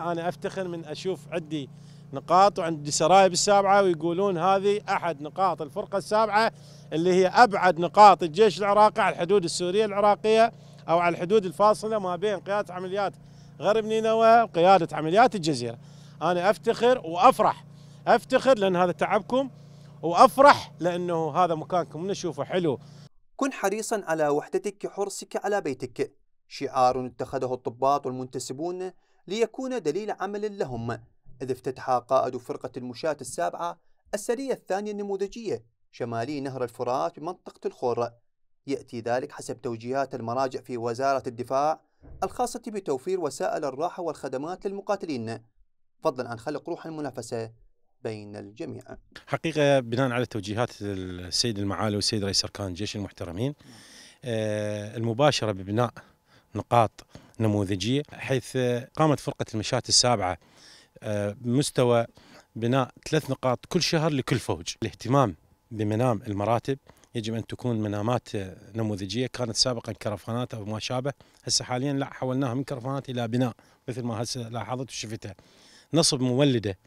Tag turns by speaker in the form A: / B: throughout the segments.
A: أنا أفتخر من أشوف عندي نقاط وعندي سرايب السابعة ويقولون هذه أحد نقاط الفرقة السابعة اللي هي أبعد نقاط الجيش العراقي على الحدود السورية العراقية أو على الحدود الفاصلة ما بين قيادة عمليات غرب نينوى وقيادة عمليات الجزيرة أنا أفتخر وأفرح أفتخر لأن هذا تعبكم وأفرح لأنه هذا مكانكم نشوفه حلو كن حريصا على وحدتك
B: كحرصك على بيتك شعار اتخذه الضباط والمنتسبون ليكون دليل عمل لهم إذ افتتح قائد فرقة المشاة السابعة السرية الثانية النموذجية شمالي نهر الفرات بمنطقة الخور يأتي ذلك حسب توجيهات المراجع في وزارة الدفاع الخاصة بتوفير وسائل الراحة والخدمات للمقاتلين فضلا عن خلق روح المنافسة بين الجميع
C: حقيقة بناء على توجيهات السيد المعالي والسيد رئيس أركان الجيش المحترمين آه، المباشرة ببناء نقاط نموذجية حيث قامت فرقة المشاة السابعة آه، بمستوى بناء ثلاث نقاط كل شهر لكل فوج الاهتمام بمنام المراتب يجب ان تكون منامات آه، نموذجيه كانت سابقا كرفانات او ما شابه هسه حاليا لا حولناها من كرفانات الى بناء مثل ما هسه لاحظت وشفتها نصب مولده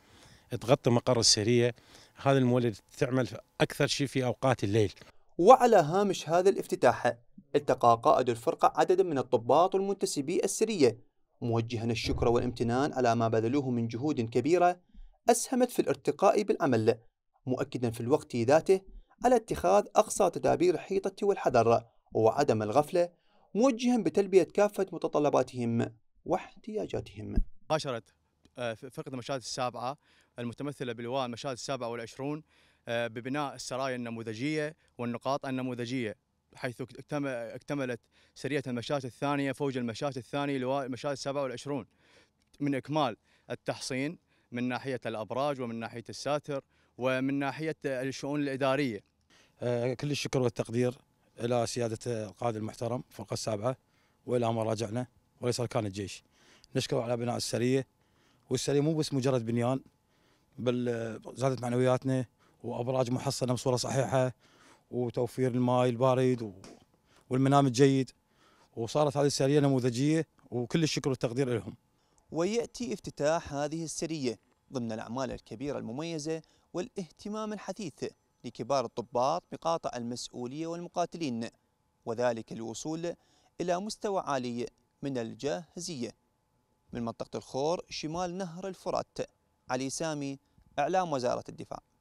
C: تغطي مقر السريه هذا المولد تعمل اكثر شيء في اوقات الليل
B: وعلى هامش هذا الافتتاح التقى قائد الفرقة عددا من الضباط والمنتسبي السرية موجها الشكر والامتنان على ما بذلوه من جهود كبيرة أسهمت في الارتقاء بالعمل مؤكدا في الوقت ذاته على اتخاذ أقصى تدابير الحيطة والحذر وعدم الغفلة موجها بتلبية كافة متطلباتهم واحتياجاتهم
D: باشرت فرقة المشاهد آه، السابعة المتمثلة بلواء المشاهد السابعة والعشرون آه، ببناء السرايا النموذجية والنقاط النموذجية حيث اكتملت سرية المشاة الثانية فوج المشاة الثاني لواء المشاة 27 والعشرون من إكمال التحصين من ناحية الأبراج ومن ناحية الساتر ومن ناحية
E: الشؤون الإدارية آه، كل الشكر والتقدير إلى سيادة القائد المحترم فرقة السابعة وإلى ما راجعنا وليس أركان الجيش نشكر على بناء السرية والسرية مو بس مجرد بنيان بل آه، زادت معنوياتنا وأبراج محصنة بصورة صحيحة وتوفير الماء البارد والمنام الجيد وصارت هذه السريه نموذجيه وكل الشكر والتقدير لهم.
B: وياتي افتتاح هذه السريه ضمن الاعمال الكبيره المميزه والاهتمام الحثيث لكبار الضباط بقاطع المسؤوليه والمقاتلين وذلك الوصول الى مستوى عالي من الجاهزيه. من منطقه الخور شمال نهر الفرات علي سامي اعلام وزاره الدفاع.